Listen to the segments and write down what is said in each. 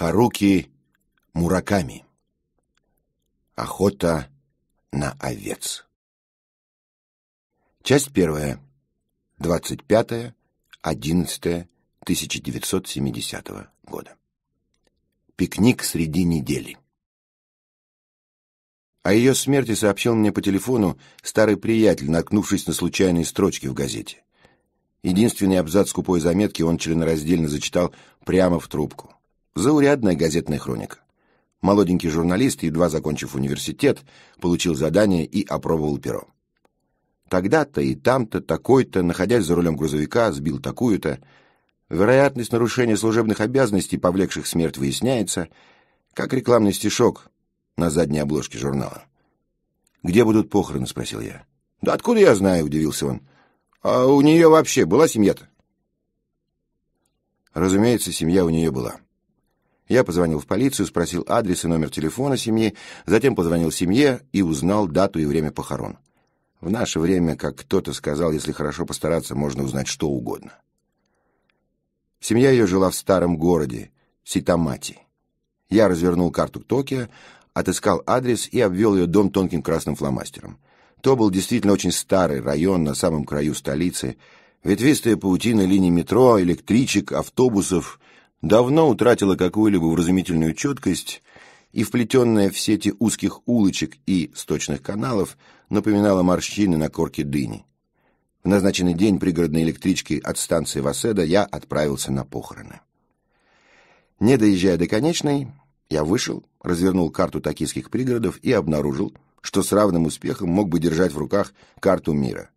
Харуки Мураками. Охота на овец. Часть первая. 25.11.1970 года. Пикник среди недели. О ее смерти сообщил мне по телефону старый приятель, наткнувшись на случайные строчки в газете. Единственный абзац скупой заметки он членораздельно зачитал прямо в трубку. Заурядная газетная хроника. Молоденький журналист, едва закончив университет, получил задание и опробовал перо. Тогда-то и там-то такой-то, находясь за рулем грузовика, сбил такую-то. Вероятность нарушения служебных обязанностей, повлекших смерть, выясняется, как рекламный стишок на задней обложке журнала. «Где будут похороны?» — спросил я. «Да откуда я знаю?» — удивился он. «А у нее вообще была семья-то?» Разумеется, семья у нее была. Я позвонил в полицию, спросил адрес и номер телефона семьи, затем позвонил семье и узнал дату и время похорон. В наше время, как кто-то сказал, если хорошо постараться, можно узнать что угодно. Семья ее жила в старом городе, Ситамати. Я развернул карту Токио, отыскал адрес и обвел ее дом тонким красным фломастером. То был действительно очень старый район на самом краю столицы. Ветвистая паутина линий метро, электричек, автобусов давно утратила какую-либо вразумительную четкость и, вплетенная в сети узких улочек и сточных каналов, напоминала морщины на корке дыни. В назначенный день пригородной электрички от станции Васеда я отправился на похороны. Не доезжая до конечной, я вышел, развернул карту токийских пригородов и обнаружил, что с равным успехом мог бы держать в руках карту мира.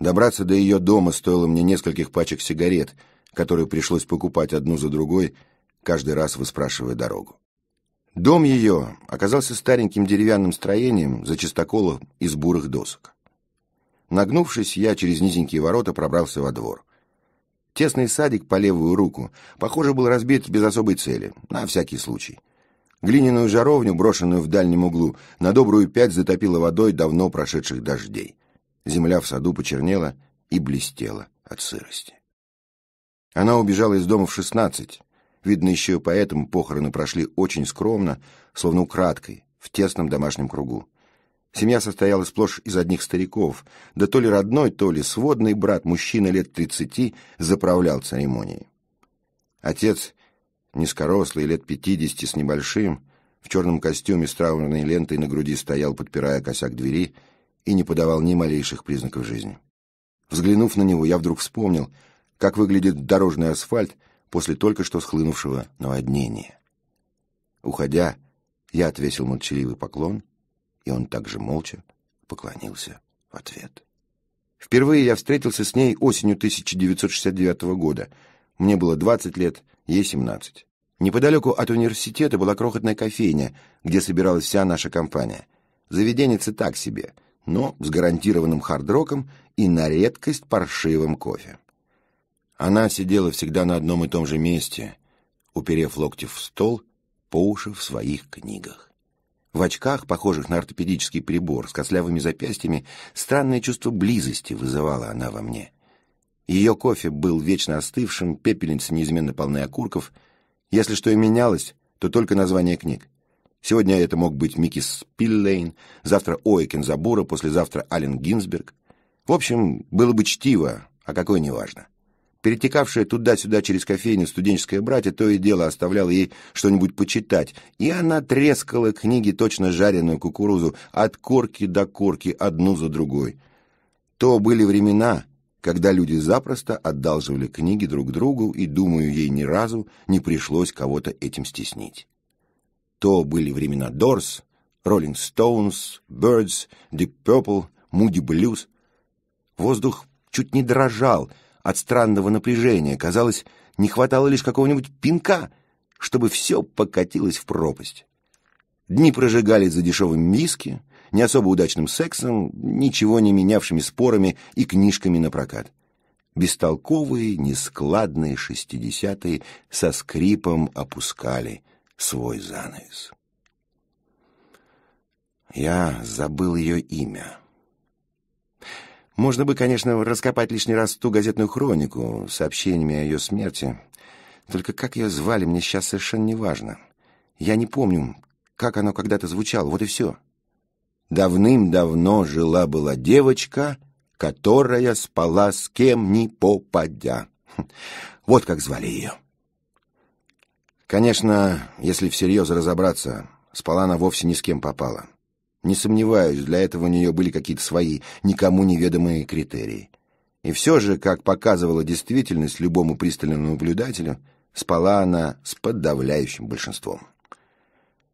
Добраться до ее дома стоило мне нескольких пачек сигарет — которую пришлось покупать одну за другой, каждый раз выспрашивая дорогу. Дом ее оказался стареньким деревянным строением за чистоколом из бурых досок. Нагнувшись, я через низенькие ворота пробрался во двор. Тесный садик по левую руку, похоже, был разбит без особой цели, на всякий случай. Глиняную жаровню, брошенную в дальнем углу, на добрую пять затопило водой давно прошедших дождей. Земля в саду почернела и блестела от сырости. Она убежала из дома в шестнадцать. Видно, еще и поэтому похороны прошли очень скромно, словно украдкой, в тесном домашнем кругу. Семья состояла сплошь из одних стариков, да то ли родной, то ли сводный брат, мужчина лет тридцати, заправлял церемонией. Отец, низкорослый, лет пятидесяти с небольшим, в черном костюме с траурной лентой на груди стоял, подпирая косяк двери, и не подавал ни малейших признаков жизни. Взглянув на него, я вдруг вспомнил, как выглядит дорожный асфальт после только что схлынувшего наводнения. Уходя, я отвесил молчаливый поклон, и он также молча поклонился в ответ. Впервые я встретился с ней осенью 1969 года. Мне было 20 лет, ей 17. Неподалеку от университета была крохотная кофейня, где собиралась вся наша компания. Заведенница так себе, но с гарантированным хардроком и на редкость паршивым кофе. Она сидела всегда на одном и том же месте, уперев локти в стол, по уши в своих книгах. В очках, похожих на ортопедический прибор, с кослявыми запястьями, странное чувство близости вызывала она во мне. Ее кофе был вечно остывшим, пепельница неизменно полная окурков. Если что и менялось, то только название книг. Сегодня это мог быть Микки Спиллейн, завтра Оэкен Забура, послезавтра Ален Гинзберг. В общем, было бы чтиво, а какое неважно. важно. Перетекавшая туда-сюда через кофейню студенческое братья то и дело оставляла ей что-нибудь почитать, и она трескала книги точно жареную кукурузу от корки до корки одну за другой. То были времена, когда люди запросто одалживали книги друг другу, и, думаю, ей ни разу не пришлось кого-то этим стеснить. То были времена Дорс, Роллинг Стоунс, Бёрдс, Deep Purple, Moody Blues. Воздух чуть не дрожал — от странного напряжения. Казалось, не хватало лишь какого-нибудь пинка, чтобы все покатилось в пропасть. Дни прожигались за дешевым миски, не особо удачным сексом, ничего не менявшими спорами и книжками на прокат. Бестолковые, нескладные шестидесятые со скрипом опускали свой занавес. Я забыл ее имя. Можно бы, конечно, раскопать лишний раз ту газетную хронику с сообщениями о ее смерти. Только как ее звали, мне сейчас совершенно не важно. Я не помню, как оно когда-то звучало, вот и все. Давным-давно жила-была девочка, которая спала с кем ни попадя. Вот как звали ее. Конечно, если всерьез разобраться, спала она вовсе ни с кем попала. Не сомневаюсь, для этого у нее были какие-то свои никому неведомые критерии. И все же, как показывала действительность любому пристальному наблюдателю, спала она с подавляющим большинством.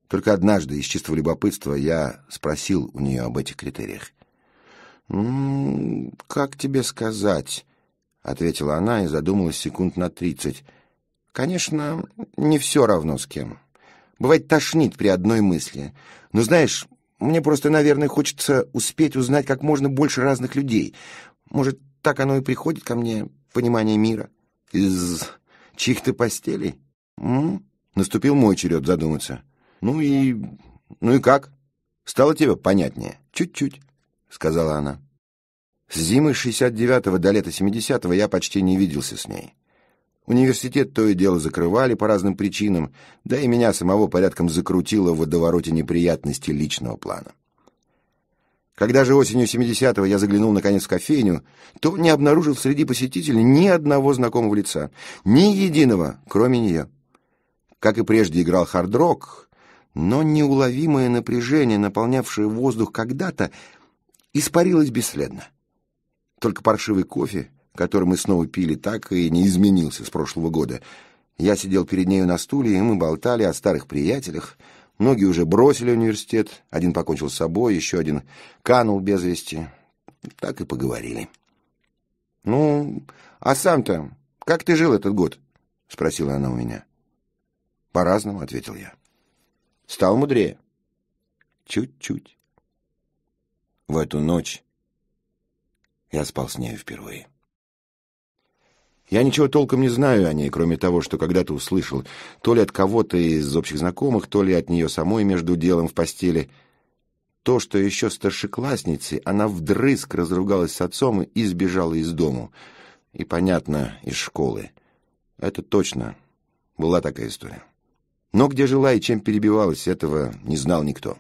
Только однажды из чистого любопытства я спросил у нее об этих критериях. «М -м, как тебе сказать?» — ответила она и задумалась секунд на тридцать. «Конечно, не все равно с кем. Бывает, тошнит при одной мысли. Но знаешь, мне просто, наверное, хочется успеть узнать как можно больше разных людей. Может, так оно и приходит ко мне, понимание мира. Из чьих-то постелей? М? Наступил мой черед задуматься. Ну и... ну и как? Стало тебе понятнее? Чуть-чуть, сказала она. С зимы 69-го до лета 70-го я почти не виделся с ней. Университет то и дело закрывали по разным причинам, да и меня самого порядком закрутило в водовороте неприятностей личного плана. Когда же осенью 70-го я заглянул наконец в кофейню, то не обнаружил среди посетителей ни одного знакомого лица, ни единого, кроме нее. Как и прежде играл хард-рок, но неуловимое напряжение, наполнявшее воздух когда-то, испарилось бесследно. Только паршивый кофе — который мы снова пили, так и не изменился с прошлого года. Я сидел перед нею на стуле, и мы болтали о старых приятелях. Многие уже бросили университет, один покончил с собой, еще один канул без вести. Так и поговорили. «Ну, а сам-то, как ты жил этот год?» — спросила она у меня. «По-разному», — ответил я. «Стал мудрее?» «Чуть-чуть». В эту ночь я спал с нею впервые. Я ничего толком не знаю о ней, кроме того, что когда-то услышал, то ли от кого-то из общих знакомых, то ли от нее самой между делом в постели. То, что еще старшеклассницей, она вдрызг разругалась с отцом и сбежала из дому. И, понятно, из школы. Это точно была такая история. Но где жила и чем перебивалась, этого не знал никто.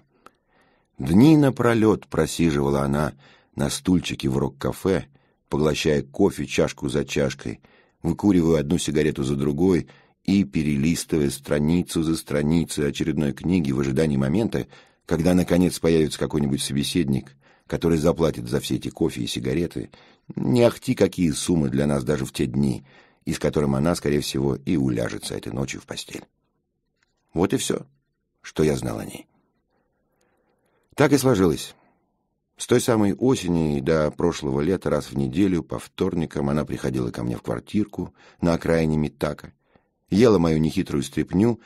Дни напролет просиживала она на стульчике в рок-кафе, поглощая кофе чашку за чашкой — выкуриваю одну сигарету за другой и, перелистывая страницу за страницей очередной книги в ожидании момента, когда, наконец, появится какой-нибудь собеседник, который заплатит за все эти кофе и сигареты, не ахти какие суммы для нас даже в те дни, из с которым она, скорее всего, и уляжется этой ночью в постель. Вот и все, что я знал о ней. Так и сложилось. С той самой осени и до прошлого лета раз в неделю по вторникам она приходила ко мне в квартирку на окраине Митака, ела мою нехитрую стряпню,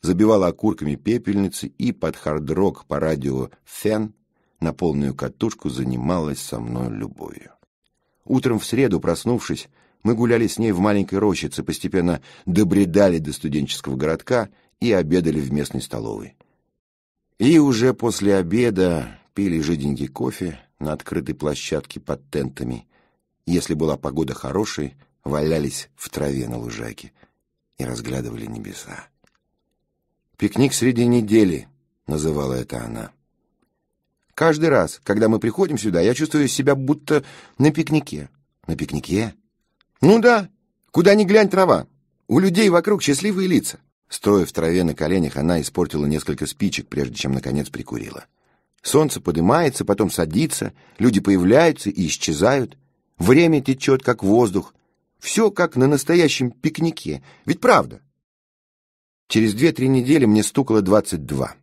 забивала окурками пепельницы и под хардрок по радио «Фен» на полную катушку занималась со мной любовью. Утром в среду, проснувшись, мы гуляли с ней в маленькой рощице, постепенно добредали до студенческого городка и обедали в местной столовой. И уже после обеда пили жиденький кофе на открытой площадке под тентами. Если была погода хорошей, валялись в траве на лужайке и разглядывали небеса. «Пикник среди недели», — называла это она. «Каждый раз, когда мы приходим сюда, я чувствую себя будто на пикнике». «На пикнике?» «Ну да, куда ни глянь трава. У людей вокруг счастливые лица». Стоя в траве на коленях, она испортила несколько спичек, прежде чем, наконец, прикурила. Солнце поднимается, потом садится, люди появляются и исчезают. Время течет, как воздух. Все как на настоящем пикнике. Ведь правда? Через две-три недели мне стукало 22.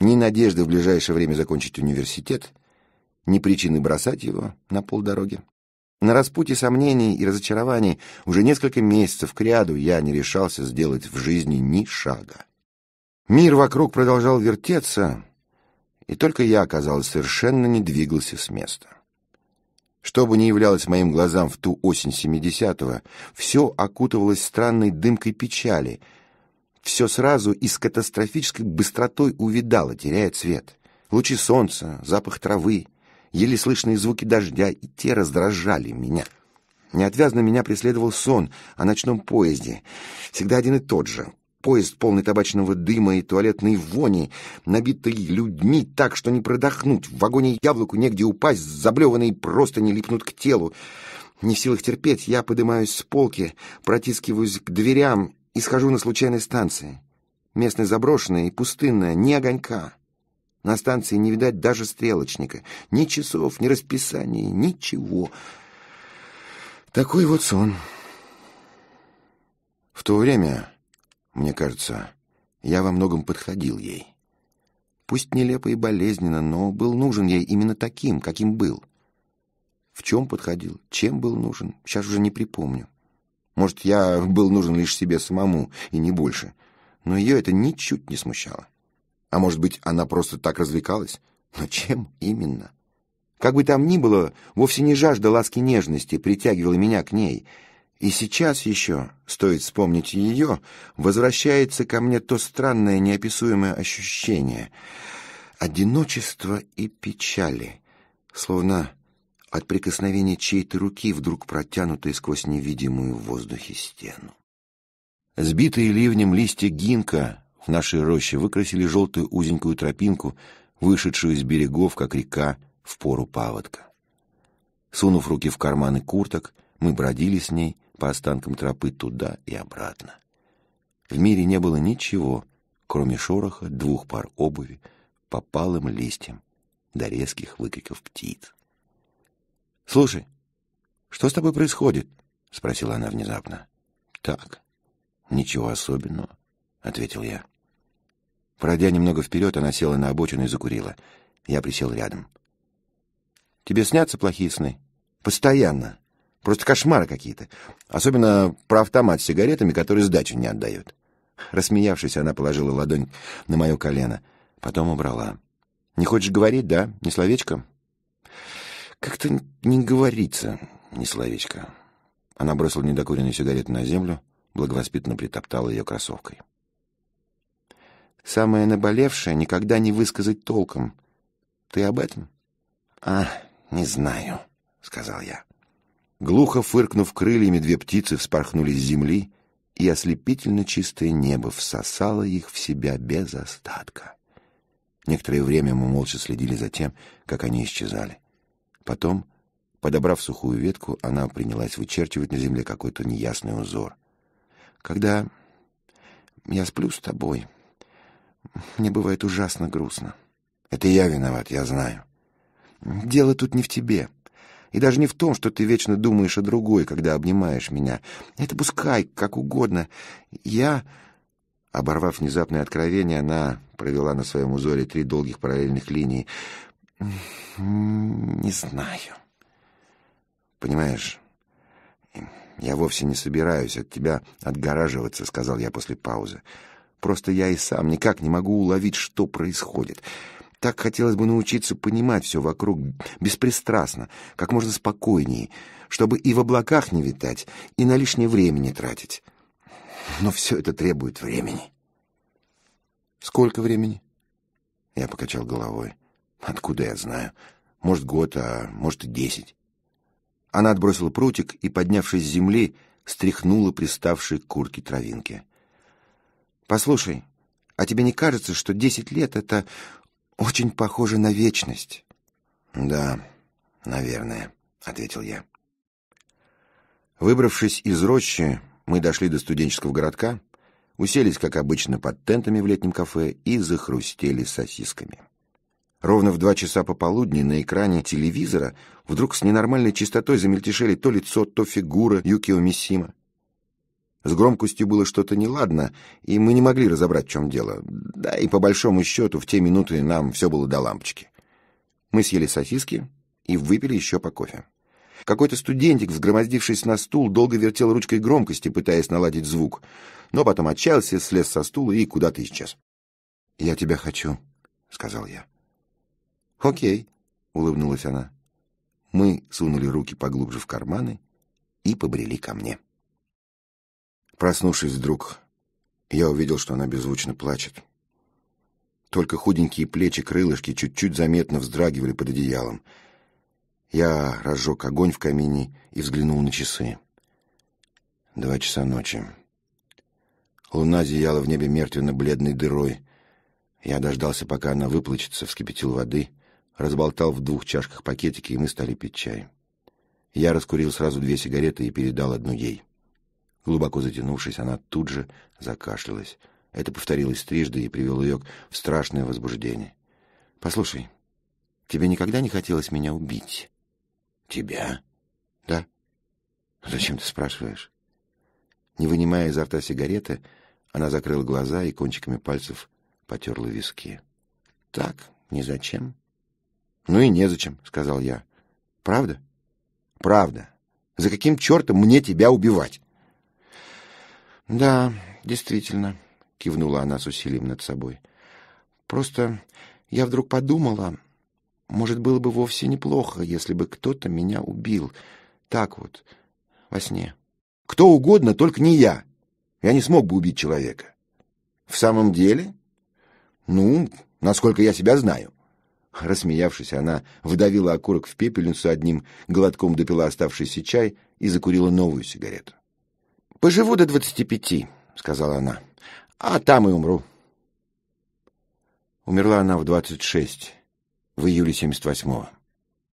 Ни надежды в ближайшее время закончить университет, ни причины бросать его на полдороги. На распутье сомнений и разочарований уже несколько месяцев кряду я не решался сделать в жизни ни шага. Мир вокруг продолжал вертеться, и только я, казалось, совершенно не двигался с места. Что бы ни являлось моим глазам в ту осень семидесятого, все окутывалось странной дымкой печали. Все сразу и с катастрофической быстротой увидало, теряя цвет. Лучи солнца, запах травы, еле слышные звуки дождя, и те раздражали меня. Неотвязно меня преследовал сон о ночном поезде, всегда один и тот же, поезд, полный табачного дыма и туалетной вони, набитый людьми так, что не продохнуть, в вагоне яблоку негде упасть, заблеванные просто не липнут к телу. Не в силах терпеть, я поднимаюсь с полки, протискиваюсь к дверям и схожу на случайной станции. Местная заброшенная и пустынная, ни огонька. На станции не видать даже стрелочника. Ни часов, ни расписания, ничего. Такой вот сон. В то время мне кажется, я во многом подходил ей. Пусть нелепо и болезненно, но был нужен ей именно таким, каким был. В чем подходил, чем был нужен, сейчас уже не припомню. Может, я был нужен лишь себе самому и не больше. Но ее это ничуть не смущало. А может быть, она просто так развлекалась? Но чем именно? Как бы там ни было, вовсе не жажда ласки нежности притягивала меня к ней — и сейчас еще, стоит вспомнить ее, возвращается ко мне то странное неописуемое ощущение одиночества и печали, словно от прикосновения чьей-то руки, вдруг протянутой сквозь невидимую в воздухе стену. Сбитые ливнем листья гинка в нашей роще выкрасили желтую узенькую тропинку, вышедшую из берегов, как река, в пору паводка. Сунув руки в карманы курток, мы бродили с ней, по останкам тропы туда и обратно. В мире не было ничего, кроме шороха двух пар обуви попалым листьям до резких выкриков птиц. «Слушай, что с тобой происходит?» — спросила она внезапно. «Так, ничего особенного», — ответил я. Пройдя немного вперед, она села на обочину и закурила. Я присел рядом. «Тебе снятся плохие сны?» «Постоянно», Просто кошмары какие-то. Особенно про автомат с сигаретами, который сдачу не отдает. Рассмеявшись, она положила ладонь на мое колено. Потом убрала. «Не хочешь говорить, да? Ни словечко?» «Как-то не говорится, ни словечко». Она бросила недокуренную сигарету на землю, благовоспитанно притоптала ее кроссовкой. «Самое наболевшее никогда не высказать толком. Ты об этом?» «А, не знаю», — сказал я. Глухо фыркнув крыльями, две птицы вспорхнули с земли, и ослепительно чистое небо всосало их в себя без остатка. Некоторое время мы молча следили за тем, как они исчезали. Потом, подобрав сухую ветку, она принялась вычерчивать на земле какой-то неясный узор. «Когда я сплю с тобой, мне бывает ужасно грустно». «Это я виноват, я знаю». «Дело тут не в тебе. И даже не в том, что ты вечно думаешь о другой, когда обнимаешь меня. Это пускай, как угодно. Я...» Оборвав внезапное откровение, она провела на своем узоре три долгих параллельных линии. «Не знаю. Понимаешь, я вовсе не собираюсь от тебя отгораживаться», — сказал я после паузы. «Просто я и сам никак не могу уловить, что происходит. Так хотелось бы научиться понимать все вокруг беспристрастно, как можно спокойнее, чтобы и в облаках не витать, и на лишнее время не тратить. Но все это требует времени. Сколько времени? Я покачал головой. Откуда я знаю? Может, год, а может и десять. Она отбросила прутик и, поднявшись с земли, стряхнула приставшей к куртке травинки. «Послушай, а тебе не кажется, что десять лет — это очень похоже на вечность. Да, наверное, ответил я. Выбравшись из рощи, мы дошли до студенческого городка, уселись, как обычно, под тентами в летнем кафе и захрустели сосисками. Ровно в два часа пополудни на экране телевизора вдруг с ненормальной частотой замельтешили то лицо, то фигура Юкио Мисима. С громкостью было что-то неладно, и мы не могли разобрать, в чем дело. Да и по большому счету в те минуты нам все было до лампочки. Мы съели сосиски и выпили еще по кофе. Какой-то студентик, взгромоздившись на стул, долго вертел ручкой громкости, пытаясь наладить звук, но потом отчаялся, слез со стула и куда-то исчез. «Я тебя хочу», — сказал я. «Окей», — улыбнулась она. Мы сунули руки поглубже в карманы и побрели ко мне. Проснувшись вдруг, я увидел, что она беззвучно плачет. Только худенькие плечи крылышки чуть-чуть заметно вздрагивали под одеялом. Я разжег огонь в камине и взглянул на часы. Два часа ночи. Луна зияла в небе мертвенно-бледной дырой. Я дождался, пока она выплачется, вскипятил воды, разболтал в двух чашках пакетики, и мы стали пить чай. Я раскурил сразу две сигареты и передал одну ей. — Глубоко затянувшись, она тут же закашлялась. Это повторилось трижды и привело ее в страшное возбуждение. «Послушай, тебе никогда не хотелось меня убить?» «Тебя?» «Да». «А «Зачем ты спрашиваешь?» Не вынимая изо рта сигареты, она закрыла глаза и кончиками пальцев потерла виски. «Так, ни зачем?» «Ну и незачем», — сказал я. «Правда?» «Правда. За каким чертом мне тебя убивать?» «Да, действительно», — кивнула она с усилием над собой. «Просто я вдруг подумала, может, было бы вовсе неплохо, если бы кто-то меня убил. Так вот, во сне». «Кто угодно, только не я. Я не смог бы убить человека». «В самом деле?» «Ну, насколько я себя знаю». Рассмеявшись, она выдавила окурок в пепельницу одним глотком допила оставшийся чай и закурила новую сигарету. Поживу до двадцати пяти, сказала она, а там и умру. Умерла она в двадцать шесть, в июле семьдесят восьмого.